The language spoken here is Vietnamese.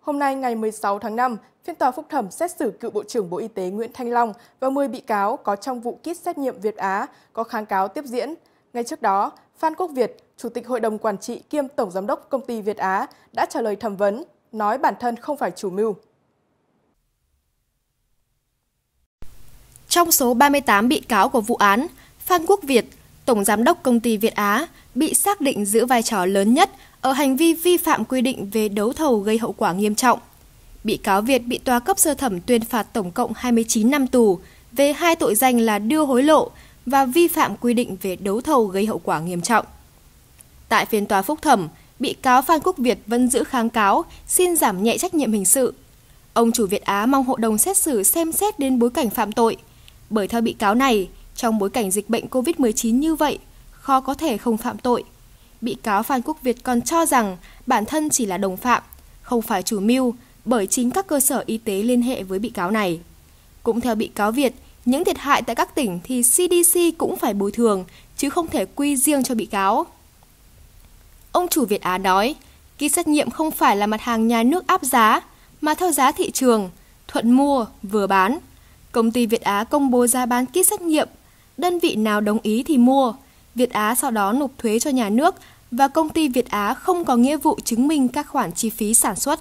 Hôm nay ngày 16 tháng 5, phiên tòa phúc thẩm xét xử cựu Bộ trưởng Bộ Y tế Nguyễn Thanh Long và 10 bị cáo có trong vụ kit xét nghiệm Việt Á có kháng cáo tiếp diễn. Ngay trước đó, Phan Quốc Việt, Chủ tịch Hội đồng Quản trị kiêm Tổng Giám đốc Công ty Việt Á đã trả lời thẩm vấn, nói bản thân không phải chủ mưu. Trong số 38 bị cáo của vụ án, Phan Quốc Việt, Tổng Giám đốc Công ty Việt Á, bị xác định giữ vai trò lớn nhất ở hành vi vi phạm quy định về đấu thầu gây hậu quả nghiêm trọng. Bị cáo Việt bị tòa cấp sơ thẩm tuyên phạt tổng cộng 29 năm tù về hai tội danh là đưa hối lộ và vi phạm quy định về đấu thầu gây hậu quả nghiêm trọng. Tại phiên tòa phúc thẩm, bị cáo Phan Quốc Việt vẫn giữ kháng cáo, xin giảm nhẹ trách nhiệm hình sự. Ông chủ Việt Á mong hội đồng xét xử xem xét đến bối cảnh phạm tội. Bởi theo bị cáo này, trong bối cảnh dịch bệnh COVID-19 như vậy, khó có thể không phạm tội – bị cáo Phan Quốc Việt còn cho rằng bản thân chỉ là đồng phạm, không phải chủ mưu bởi chính các cơ sở y tế liên hệ với bị cáo này. Cũng theo bị cáo Việt, những thiệt hại tại các tỉnh thì CDC cũng phải bồi thường, chứ không thể quy riêng cho bị cáo. Ông chủ Việt Á nói, kit xét nghiệm không phải là mặt hàng nhà nước áp giá, mà theo giá thị trường, thuận mua, vừa bán. Công ty Việt Á công bố giá bán kit xét nghiệm, đơn vị nào đồng ý thì mua, Việt Á sau đó nộp thuế cho nhà nước và công ty Việt Á không có nghĩa vụ chứng minh các khoản chi phí sản xuất.